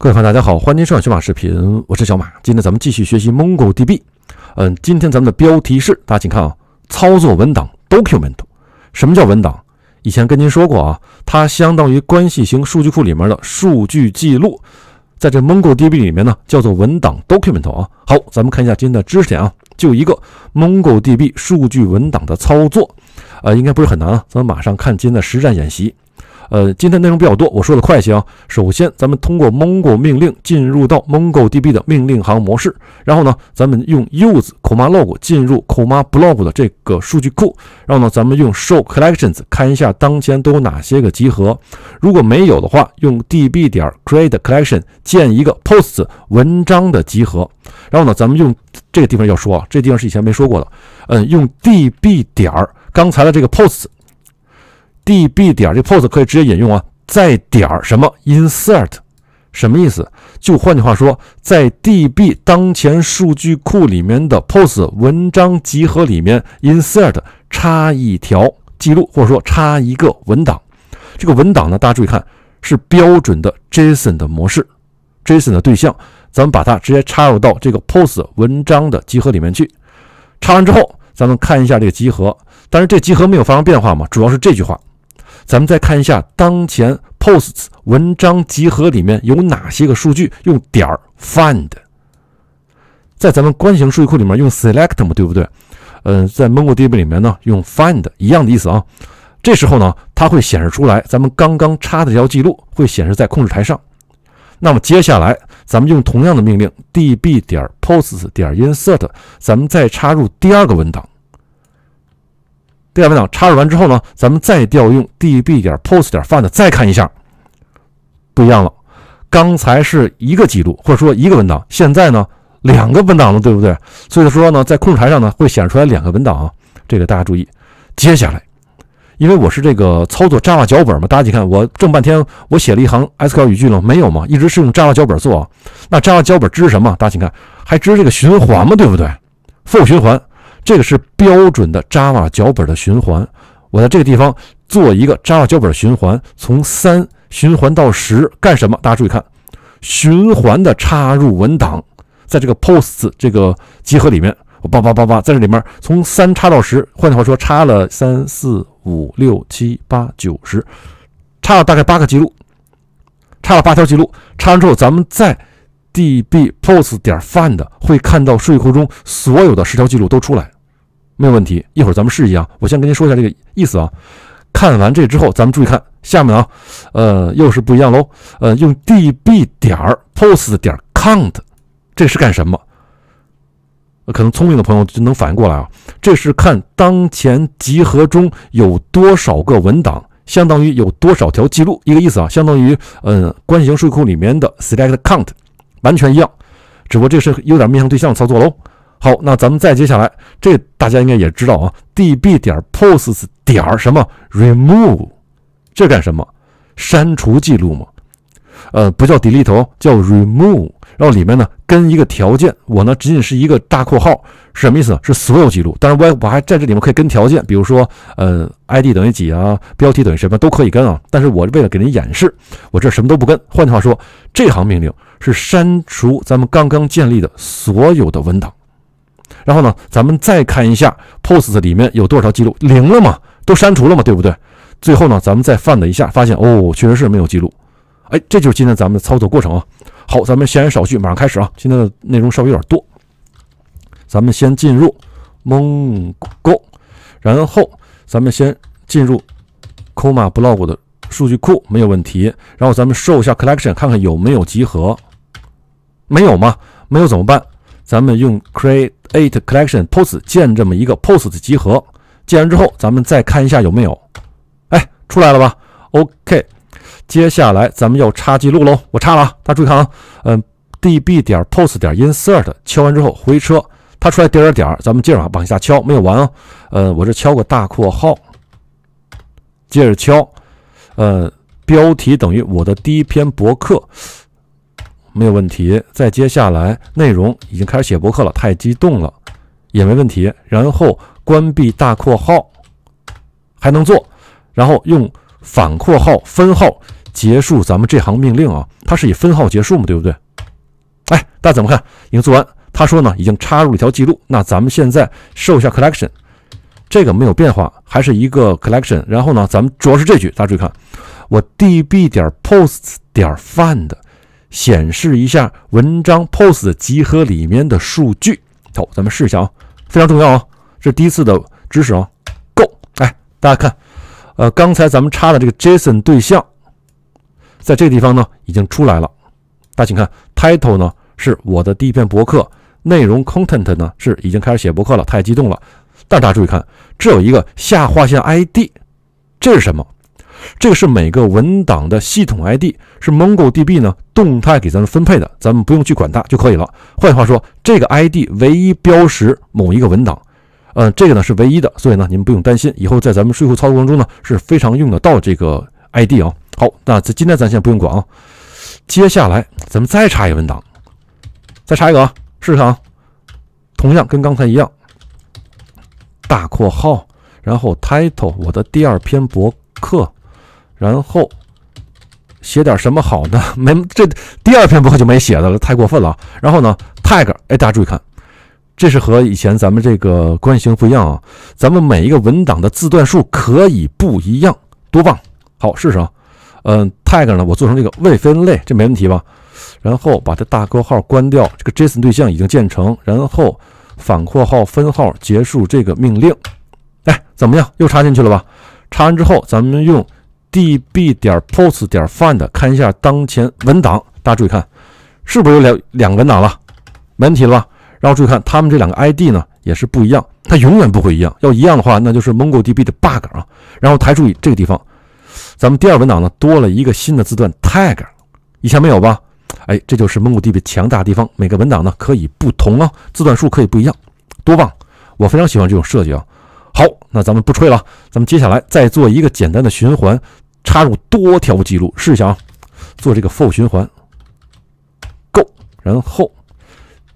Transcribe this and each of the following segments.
各位朋友，大家好，欢迎收看小马视频，我是小马。今天咱们继续学习 MongoDB。嗯，今天咱们的标题是，大家请看啊，操作文档 document。什么叫文档？以前跟您说过啊，它相当于关系型数据库里面的数据记录，在这 MongoDB 里面呢，叫做文档 document 啊。好，咱们看一下今天的知识点啊，就一个 MongoDB 数据文档的操作啊，应该不是很难啊。咱们马上看今天的实战演习。呃，今天内容比较多，我说的快些啊。首先，咱们通过 mongo 命令进入到 mongo db 的命令行模式。然后呢，咱们用 use comalog 进入 comalog 的这个数据库。然后呢，咱们用 show collections 看一下当前都有哪些个集合。如果没有的话，用 db 点 create collection 建一个 post 文章的集合。然后呢，咱们用这个地方要说啊，这地方是以前没说过的。嗯，用 db 点刚才的这个 post。db 点儿这 post 可以直接引用啊，在点儿什么 insert 什么意思？就换句话说，在 db 当前数据库里面的 post 文章集合里面 insert 插一条记录，或者说插一个文档。这个文档呢，大家注意看，是标准的 JSON 的模式，JSON 的对象，咱们把它直接插入到这个 post 文章的集合里面去。插完之后，咱们看一下这个集合，但是这集合没有发生变化嘛？主要是这句话。咱们再看一下当前 posts 文章集合里面有哪些个数据，用点儿 find，在咱们关系型数据库里面用 select 吗？对不对？呃，在 MongoDB 里面呢用 find 一样的意思啊。这时候呢，它会显示出来，咱们刚刚插的条记录会显示在控制台上。那么接下来，咱们用同样的命令 db 点 posts 点 insert，咱们再插入第二个文档。第二个文档插入完之后呢，咱们再调用 db 点 post 点 find 再看一下，不一样了。刚才是一个记录或者说一个文档，现在呢两个文档了，对不对？所以说呢，在控制台上呢会显示出来两个文档啊，这个大家注意。接下来，因为我是这个操作 j a v a 脚本嘛，大家请看，我么半天我写了一行 sql 语句了没有嘛？一直是用 j a v a 脚本做，那 j a v a 脚本支持什么？大家请看，还支持这个循环嘛，对不对？for 循环。这个是标准的 Java 脚本的循环，我在这个地方做一个 Java 脚本循环，从三循环到十干什么？大家注意看，循环的插入文档，在这个 Post 这个集合里面，我叭叭叭叭在这里面从三插到十，换句话说，插了三四五六七八九十，插了大概八个记录，插了八条记录。插完之后，咱们在 db.post 点 find 会看到数据库中所有的十条记录都出来。没有问题，一会儿咱们试一下。我先跟您说一下这个意思啊。看完这之后，咱们注意看下面啊，呃，又是不一样喽。呃，用 D B 点儿 Post 点儿 Count，这是干什么？可能聪明的朋友就能反应过来啊。这是看当前集合中有多少个文档，相当于有多少条记录，一个意思啊。相当于嗯，关系数据库里面的 Select Count，完全一样，只不过这是有点面向对象操作喽。好，那咱们再接下来，这大家应该也知道啊，db 点 posts 点什么 remove，这干什么？删除记录吗？呃，不叫 delete 哦、叫 remove。然后里面呢跟一个条件，我呢仅仅是一个大括号，什么意思？是所有记录。但是我我还在这里面可以跟条件，比如说呃 id 等于几啊，标题等于什么都可以跟啊。但是我为了给您演示，我这什么都不跟。换句话说，这行命令是删除咱们刚刚建立的所有的文档。然后呢，咱们再看一下 Post 里面有多少记录，零了嘛，都删除了嘛，对不对？最后呢，咱们再 find 一下，发现哦，确实是没有记录。哎，这就是今天咱们的操作过程啊。好，咱们闲言少叙，马上开始啊。今天的内容稍微有点多，咱们先进入 Mongo，然后咱们先进入 c o m e b l o g 的数据库，没有问题。然后咱们 show 一下 Collection，看看有没有集合，没有吗？没有怎么办？咱们用 Create。eight collection p o s t 建这么一个 p o s t 集合，建完之后，咱们再看一下有没有，哎，出来了吧？OK，接下来咱们要插记录喽，我插了啊，大家注意看啊，嗯，db 点 p o s t 点 insert 敲完之后回车，它出来点点点咱们接着往往下敲，没有完啊，呃，我这敲个大括号，接着敲，呃，标题等于我的第一篇博客。没有问题。再接下来内容已经开始写博客了，太激动了，也没问题。然后关闭大括号，还能做。然后用反括号分号结束咱们这行命令啊，它是以分号结束嘛，对不对？哎，大家怎么看？已经做完。他说呢，已经插入了一条记录。那咱们现在收一下 collection，这个没有变化，还是一个 collection。然后呢，咱们主要是这句，大家注意看，我 db 点 posts 点 find。显示一下文章 post 集合里面的数据。好，咱们试一下啊，非常重要啊，这第一次的知识啊，Go。哎，大家看，呃，刚才咱们插的这个 JSON 对象，在这个地方呢已经出来了。大家请看，title 呢是我的第一篇博客，内容 content 呢是已经开始写博客了，太激动了。但大家注意看，这有一个下划线 ID，这是什么？这个是每个文档的系统 ID，是 MongoDB 呢动态给咱们分配的，咱们不用去管它就可以了。换句话说，这个 ID 唯一标识某一个文档，嗯，这个呢是唯一的，所以呢你们不用担心。以后在咱们税务操作当中呢，是非常用得到这个 ID 啊。好，那这今天咱先不用管啊，接下来咱们再插一个文档，再插一个啊，试试看啊。同样跟刚才一样，大括号，然后 Title 我的第二篇博客。然后写点什么好呢？没这第二篇博客就没写的了，太过分了然后呢，tag，哎，大家注意看，这是和以前咱们这个关系型不一样啊。咱们每一个文档的字段数可以不一样，多棒！好，试试啊。嗯，tag 呢，我做成这个未分类，这没问题吧？然后把这大括号关掉，这个 JSON 对象已经建成，然后反括号分号结束这个命令。哎，怎么样？又插进去了吧？插完之后，咱们用。db. 点 pos. 点 find 看一下当前文档，大家注意看，是不是有两两个文档了，没问题了吧？然后注意看，他们这两个 ID 呢也是不一样，它永远不会一样。要一样的话，那就是 MongoDB 的 bug 啊。然后抬注意这个地方，咱们第二文档呢多了一个新的字段 tag，以前没有吧？哎，这就是 MongoDB 强大地方，每个文档呢可以不同啊，字段数可以不一样，多棒！我非常喜欢这种设计啊。好，那咱们不吹了，咱们接下来再做一个简单的循环，插入多条记录，试一下啊。做这个 for 循环，go，然后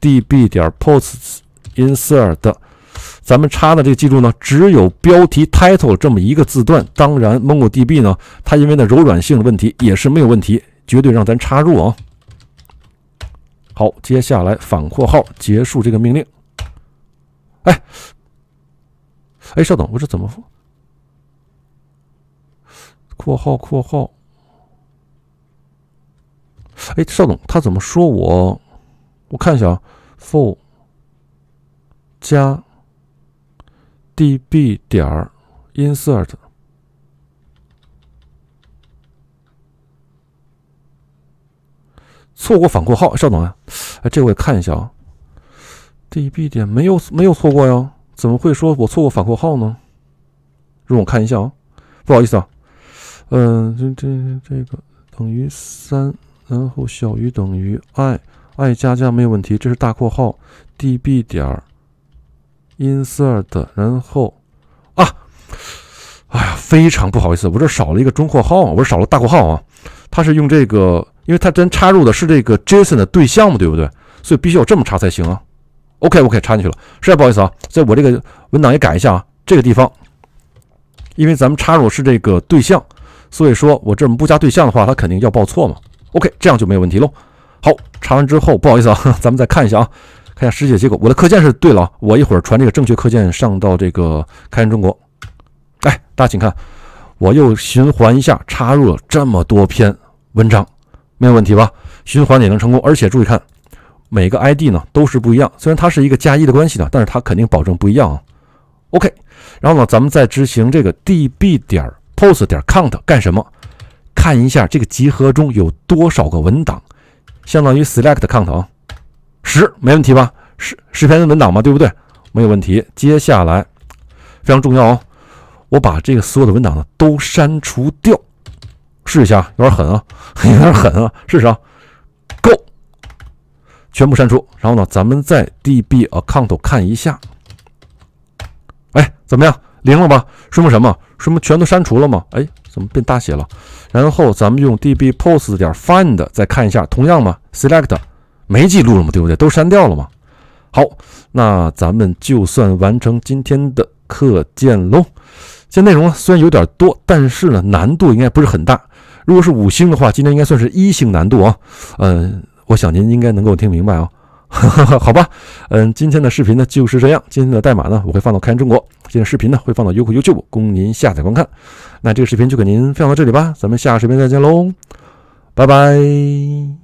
db 点 posts insert，咱们插的这个记录呢，只有标题 title 这么一个字段。当然，MongoDB 呢，它因为呢柔软性的问题，也是没有问题，绝对让咱插入啊。好，接下来反括号结束这个命令，哎。哎，稍等，我这怎么？括号括号。哎，稍等，他怎么说我？我看一下啊，for 加 db 点儿 insert，错过反括号，稍等啊。哎，这我也看一下啊，db 点没有没有错过哟。怎么会说我错过反括号呢？让我看一下啊，不好意思啊，嗯，这这这个等于三，然后小于等于 i，i 加加没有问题，这是大括号 db 点儿 insert，然后啊，哎呀，非常不好意思，我这少了一个中括号啊，我这少了大括号啊，它是用这个，因为它真插入的是这个 JSON 的对象嘛，对不对？所以必须要这么插才行啊。OK，OK 插进去了。实在不好意思啊，在我这个文档也改一下啊。这个地方，因为咱们插入是这个对象，所以说我这么不加对象的话，它肯定要报错嘛。OK，这样就没有问题喽。好，插完之后，不好意思啊，咱们再看一下啊，看一下实际的结果。我的课件是对了我一会儿传这个正确课件上到这个开源中国。哎，大家请看，我又循环一下，插入了这么多篇文章，没有问题吧？循环也能成功，而且注意看。每个 ID 呢都是不一样，虽然它是一个加一的关系呢，但是它肯定保证不一样啊。OK，然后呢，咱们再执行这个 DB 点 POS 点 COUNT 干什么？看一下这个集合中有多少个文档，相当于 SELECT COUNT 啊。十没问题吧？十十篇文档嘛，对不对？没有问题。接下来非常重要哦，我把这个所有的文档呢都删除掉，试一下，有点狠啊，有点狠啊，试试啊，Go。全部删除，然后呢，咱们在 db account 看一下，哎，怎么样，零了吧？说明什么，说明全都删除了吗？哎，怎么变大写了？然后咱们用 db p o s t 点 find 再看一下，同样嘛，select 没记录了吗？对不对？都删掉了吗？好，那咱们就算完成今天的课件喽。今天内容虽然有点多，但是呢，难度应该不是很大。如果是五星的话，今天应该算是一星难度啊。嗯。我想您应该能够听明白哦，好吧，嗯，今天的视频呢就是这样，今天的代码呢我会放到开源中国，今天视频呢会放到优酷 YouTube 供您下载观看，那这个视频就给您分享到这里吧，咱们下个视频再见喽，拜拜。